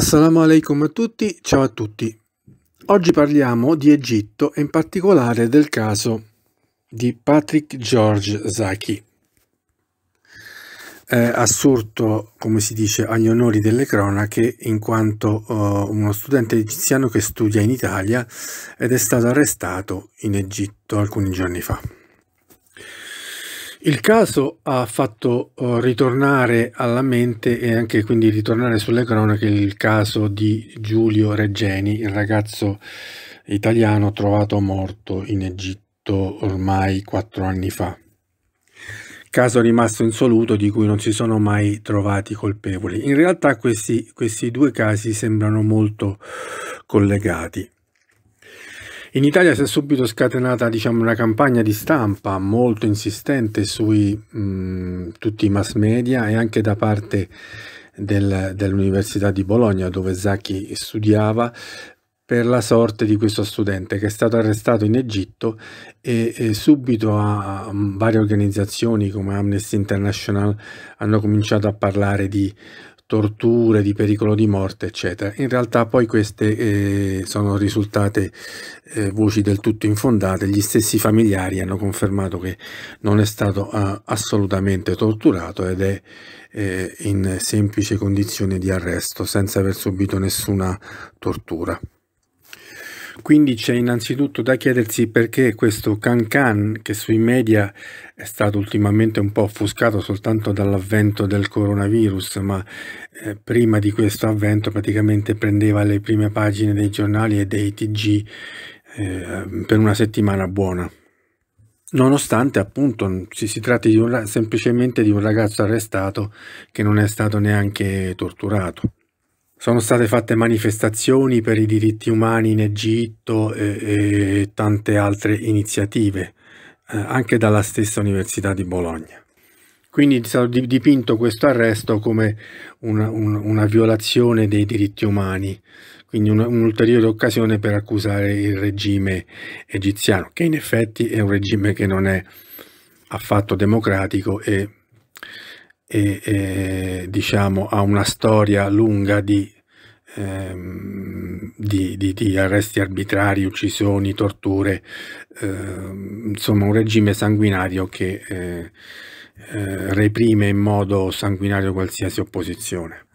Assalamu alaikum a tutti, ciao a tutti. Oggi parliamo di Egitto e in particolare del caso di Patrick George Zaki. È assurto, come si dice, agli onori delle cronache in quanto uh, uno studente egiziano che studia in Italia ed è stato arrestato in Egitto alcuni giorni fa. Il caso ha fatto eh, ritornare alla mente e anche quindi ritornare sulle cronache il caso di Giulio Reggeni, il ragazzo italiano trovato morto in Egitto ormai quattro anni fa. Caso rimasto insoluto di cui non si sono mai trovati colpevoli. In realtà questi, questi due casi sembrano molto collegati. In Italia si è subito scatenata diciamo, una campagna di stampa molto insistente sui mh, mm, tutti i mass media e anche da parte del, dell'Università di Bologna dove Zacchi studiava per la sorte di questo studente che è stato arrestato in Egitto e, e subito a, a varie organizzazioni come Amnesty International hanno cominciato a parlare di torture, di pericolo di morte, eccetera. In realtà poi queste eh, sono risultate eh, voci del tutto infondate, gli stessi familiari hanno confermato che non è stato ah, assolutamente torturato ed è eh, in semplice condizione di arresto, senza aver subito nessuna tortura. Quindi c'è innanzitutto da chiedersi perché questo cancan che sui media è stato ultimamente un po' offuscato soltanto dall'avvento del coronavirus, ma eh, prima di questo avvento praticamente prendeva le prime pagine dei giornali e dei TG eh, per una settimana buona. Nonostante appunto si, si tratti di un, semplicemente di un ragazzo arrestato che non è stato neanche torturato. Sono state fatte manifestazioni per i diritti umani in Egitto e, e tante altre iniziative, eh, anche dalla stessa Università di Bologna. Quindi è stato dipinto questo arresto come una, un, una violazione dei diritti umani, quindi un'ulteriore un occasione per accusare il regime egiziano, che in effetti è un regime che non è affatto democratico e e, e diciamo, ha una storia lunga di, ehm, di, di, di arresti arbitrari, uccisioni, torture, ehm, insomma un regime sanguinario che eh, eh, reprime in modo sanguinario qualsiasi opposizione.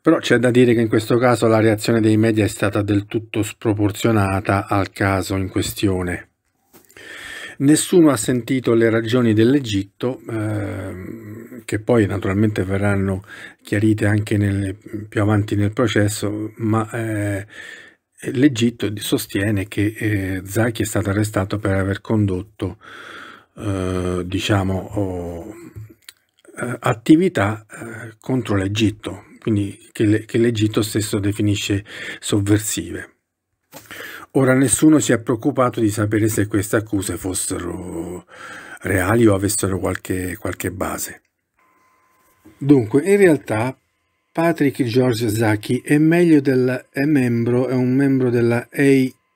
Però c'è da dire che in questo caso la reazione dei media è stata del tutto sproporzionata al caso in questione Nessuno ha sentito le ragioni dell'Egitto, eh, che poi naturalmente verranno chiarite anche nel, più avanti nel processo, ma eh, l'Egitto sostiene che eh, Zaki è stato arrestato per aver condotto eh, diciamo, oh, eh, attività eh, contro l'Egitto, quindi che l'Egitto stesso definisce sovversive. Ora nessuno si è preoccupato di sapere se queste accuse fossero reali o avessero qualche, qualche base. Dunque, in realtà Patrick George Zacchi è, del, è, membro, è un membro della EIPR,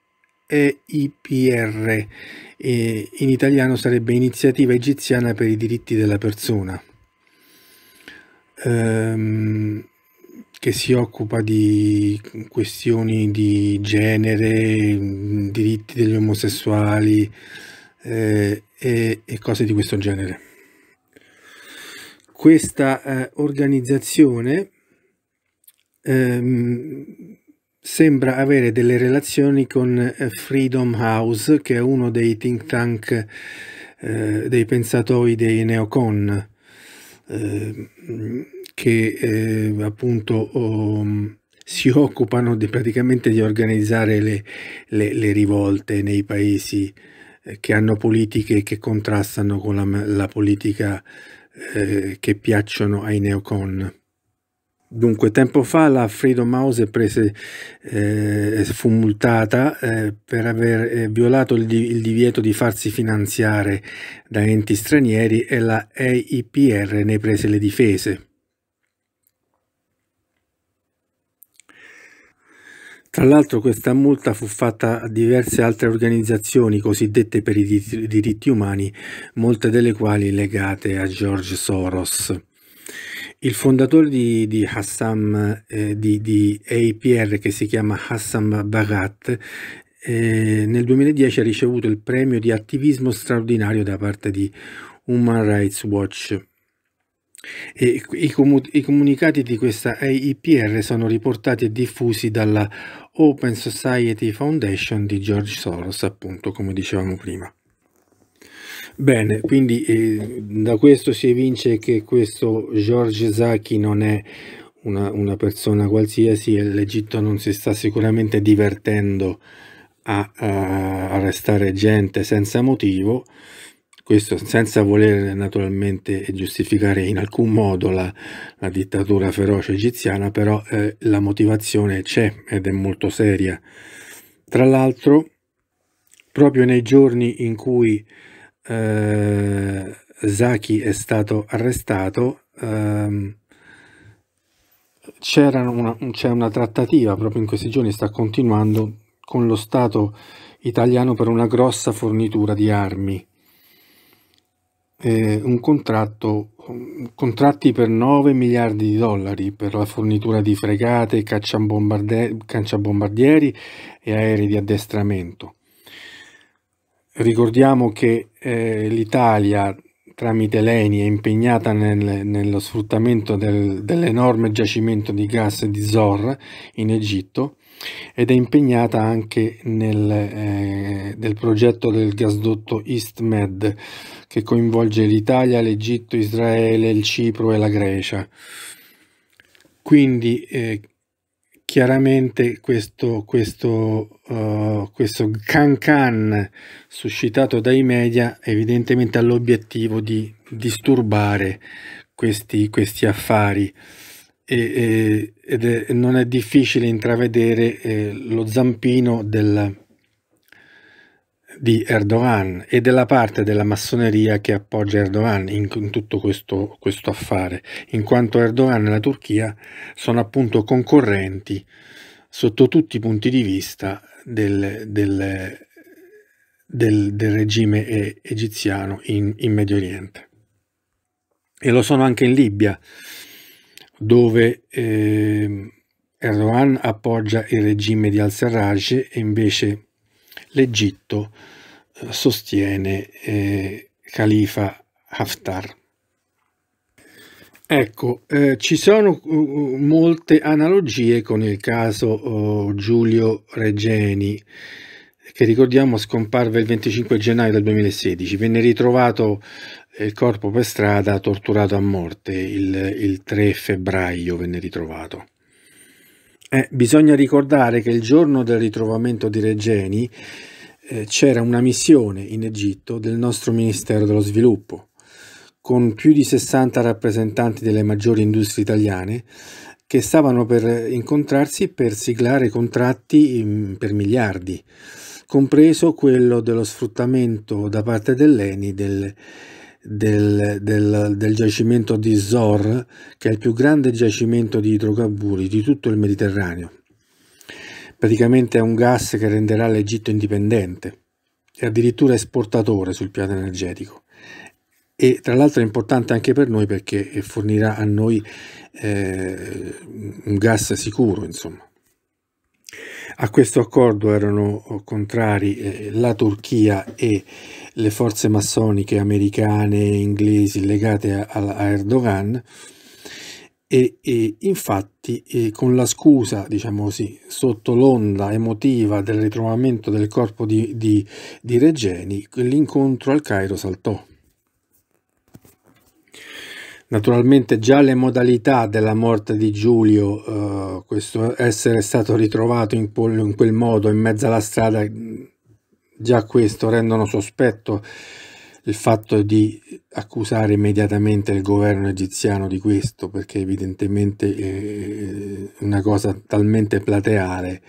e in italiano sarebbe Iniziativa Egiziana per i diritti della persona. Um, che si occupa di questioni di genere, diritti degli omosessuali eh, e, e, cose di questo genere. Questa eh, organizzazione ehm, sembra avere delle relazioni con eh, Freedom House, che è uno dei think tank eh, dei pensatori dei neocon. Eh, che eh, appunto oh, si occupano di, praticamente di organizzare le, le, le rivolte nei paesi eh, che hanno politiche che contrastano con la, la politica eh, che piacciono ai neocon. Dunque, tempo fa la Freedom House prese, eh, fu multata eh, per aver eh, violato il, di, il, divieto di farsi finanziare da enti stranieri e la EIPR ne prese le difese. Tra l'altro questa multa fu fatta a diverse altre organizzazioni cosiddette per i diritti umani, molte delle quali legate a George Soros. Il fondatore di, di, Hassam, eh, di, di APR, che si chiama Hassan Bagat, eh, nel 2010 ha ricevuto il premio di attivismo straordinario da parte di Human Rights Watch. E i, comu I comunicati di questa AIPR sono riportati e diffusi dalla Open Society Foundation di George Soros, appunto, come dicevamo prima. Bene, quindi eh, da questo si evince che questo George Zaki non è una, una, persona qualsiasi e l'Egitto non si sta sicuramente divertendo a, a arrestare gente senza motivo questo senza voler naturalmente giustificare in alcun modo la, la dittatura feroce egiziana, però eh, la motivazione c'è ed è molto seria. Tra l'altro, proprio nei giorni in cui eh, Zaki è stato arrestato, ehm, c'è una, una trattativa, proprio in questi giorni sta continuando, con lo Stato italiano per una grossa fornitura di armi eh, un contratto, mm, contratti per 9 miliardi di dollari per la fornitura di fregate, cacciabombardieri e aerei di addestramento. Ricordiamo che eh, l'Italia tramite l'ENI è impegnata nel, nello sfruttamento del, dell'enorme giacimento di gas di Zor in Egitto ed è impegnata anche nel, eh, nel progetto del gasdotto EastMed che coinvolge l'Italia, l'Egitto, Israele, il Cipro e la Grecia. Quindi eh, chiaramente questo, questo, uh, questo can-can suscitato dai media evidentemente ha l'obiettivo di disturbare questi, questi affari e, e, ed è, non è difficile intravedere eh, lo zampino del di Erdogan e della parte della massoneria che appoggia Erdogan in, tutto questo, questo, affare, in quanto Erdogan e la Turchia sono appunto concorrenti sotto tutti i punti di vista del, del, del, del regime eh, egiziano in, in Medio Oriente. E lo sono anche in Libia, dove eh, Erdogan appoggia il regime di al-Sarraj e invece l'Egitto eh, sostiene eh, Khalifa Haftar. Ecco, eh, ci sono uh, molte analogie con il caso uh, Giulio Regeni, che ricordiamo scomparve il 25 gennaio del 2016. Venne ritrovato eh, il corpo per strada torturato a morte, il, il 3 febbraio venne ritrovato. Eh, bisogna ricordare che il giorno del ritrovamento di Regeni eh, c'era una missione in Egitto del nostro Ministero dello Sviluppo, con più di 60 rappresentanti delle maggiori industrie italiane che stavano per incontrarsi per siglare contratti in, mm, per miliardi, compreso quello dello sfruttamento da parte dell'ENI del del, del, del, giacimento di Zor, che è il più grande giacimento di idrocarburi di tutto il Mediterraneo. Praticamente è un gas che renderà l'Egitto indipendente e addirittura esportatore sul piano energetico. E tra l'altro è importante anche per noi perché fornirà a noi eh, un gas sicuro, insomma. A questo accordo erano contrari eh, la Turchia e le forze massoniche americane e inglesi legate a, Erdogan e, e infatti e eh, con la scusa, diciamo così, sotto l'onda emotiva del ritrovamento del corpo di, di, di Regeni, l'incontro al Cairo saltò. Naturalmente già le modalità della morte di Giulio, eh, questo essere stato ritrovato in, in quel modo in mezzo alla strada, già questo rendono sospetto il fatto di accusare immediatamente il governo egiziano di questo, perché evidentemente è eh, una cosa talmente plateale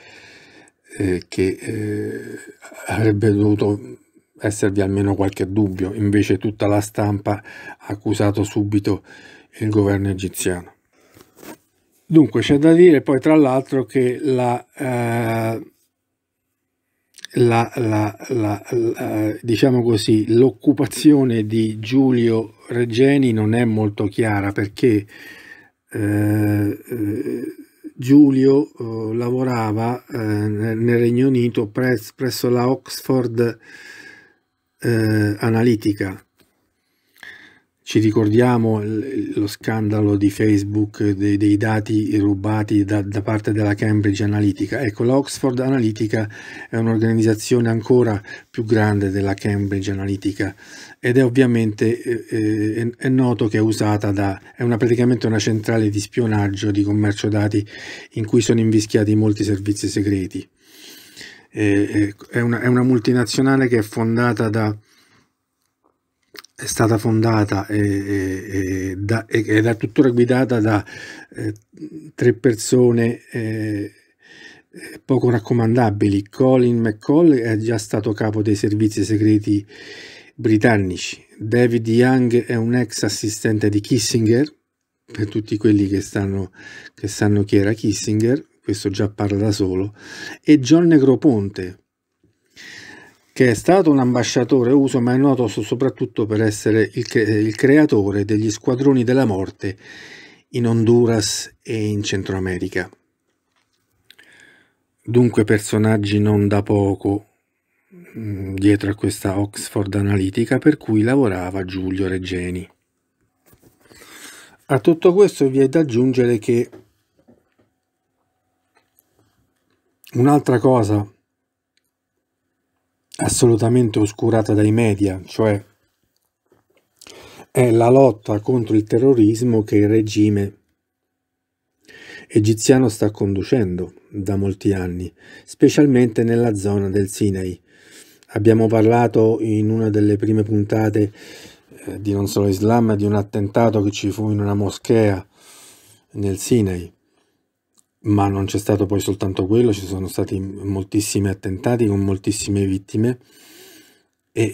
eh, che eh, avrebbe dovuto esservi almeno qualche dubbio, invece tutta la stampa ha accusato subito il governo egiziano. Dunque c'è da dire poi tra l'altro che la, eh, la, la, diciamo così, l'occupazione di Giulio Regeni non è molto chiara perché eh, eh Giulio eh, lavorava eh, nel Regno Unito pres presso la Oxford eh, analitica. Ci ricordiamo lo scandalo di Facebook dei, dei dati rubati da, da, parte della Cambridge Analytica. Ecco, l'Oxford Analytica è un'organizzazione ancora più grande della Cambridge Analytica ed è ovviamente eh, eh, è, è noto che è usata da, è una, praticamente una centrale di spionaggio, di commercio dati in cui sono invischiati molti servizi segreti eh, è, una, è, una, multinazionale che è fondata da è stata fondata e, e, da, ed è tuttora guidata da eh, tre persone eh, eh, poco raccomandabili. Colin McCall è già stato capo dei servizi segreti britannici. David Young è un ex assistente di Kissinger, per tutti quelli che, stanno, che sanno chi era Kissinger questo già parla da solo, e John Negroponte, che è stato un ambasciatore uso ma è noto soprattutto per essere il, cre il creatore degli squadroni della morte in Honduras e in Centro America. Dunque personaggi non da poco mm, dietro a questa Oxford Analytica per cui lavorava Giulio Regeni. A tutto questo vi è da aggiungere che Un'altra cosa assolutamente oscurata dai media, cioè è la lotta contro il terrorismo che il regime egiziano sta conducendo da molti anni, specialmente nella zona del Sinai. Abbiamo parlato in una delle prime puntate eh, di Non solo Islam di un attentato che ci fu in una moschea nel Sinai ma non c'è stato poi soltanto quello, ci sono stati moltissimi attentati con moltissime vittime e,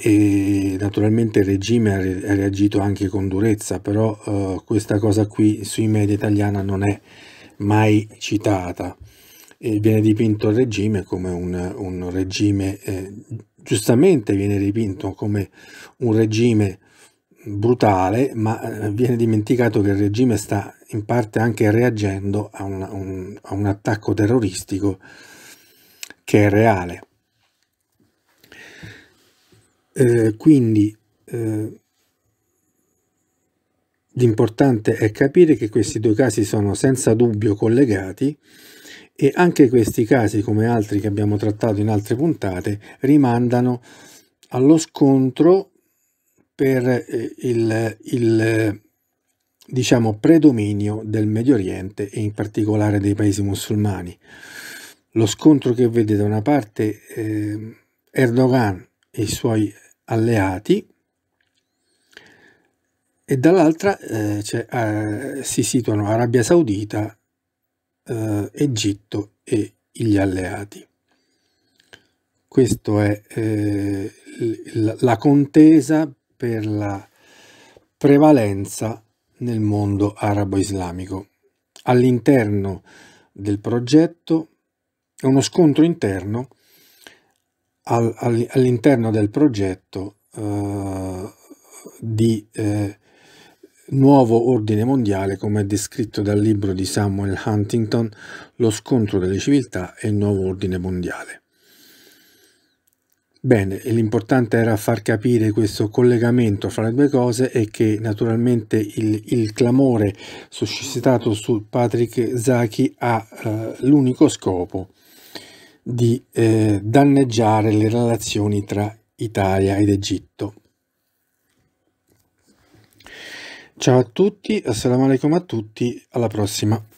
e naturalmente il regime ha, re, ha, reagito anche con durezza, però eh, questa cosa qui sui media italiana non è mai citata e viene dipinto il regime come un, un regime, eh, giustamente viene dipinto come un regime brutale, ma eh, viene dimenticato che il regime sta in parte anche reagendo a un, un, a un attacco terroristico che è reale. Eh, quindi eh, l'importante è capire che questi due casi sono senza dubbio collegati e anche questi casi, come altri che abbiamo trattato in altre puntate, rimandano allo scontro per eh, il, il diciamo, predominio del Medio Oriente e in particolare dei paesi musulmani. Lo scontro che vede da una parte eh, Erdogan e i suoi alleati e dall'altra eh, cioè, eh, si situano Arabia Saudita, eh, Egitto e gli alleati. Questa è eh, la contesa per la prevalenza nel mondo arabo-islamico. All'interno del progetto uno scontro interno all'interno del progetto eh, di eh, nuovo ordine mondiale come descritto dal libro di Samuel Huntington Lo scontro delle civiltà e il nuovo ordine mondiale. Bene, l'importante era far capire questo collegamento fra le due cose e che naturalmente il, il clamore suscitato su Patrick Zaki ha eh, l'unico scopo di eh, danneggiare le relazioni tra Italia ed Egitto. Ciao a tutti, assalamu alaikum a tutti, alla prossima.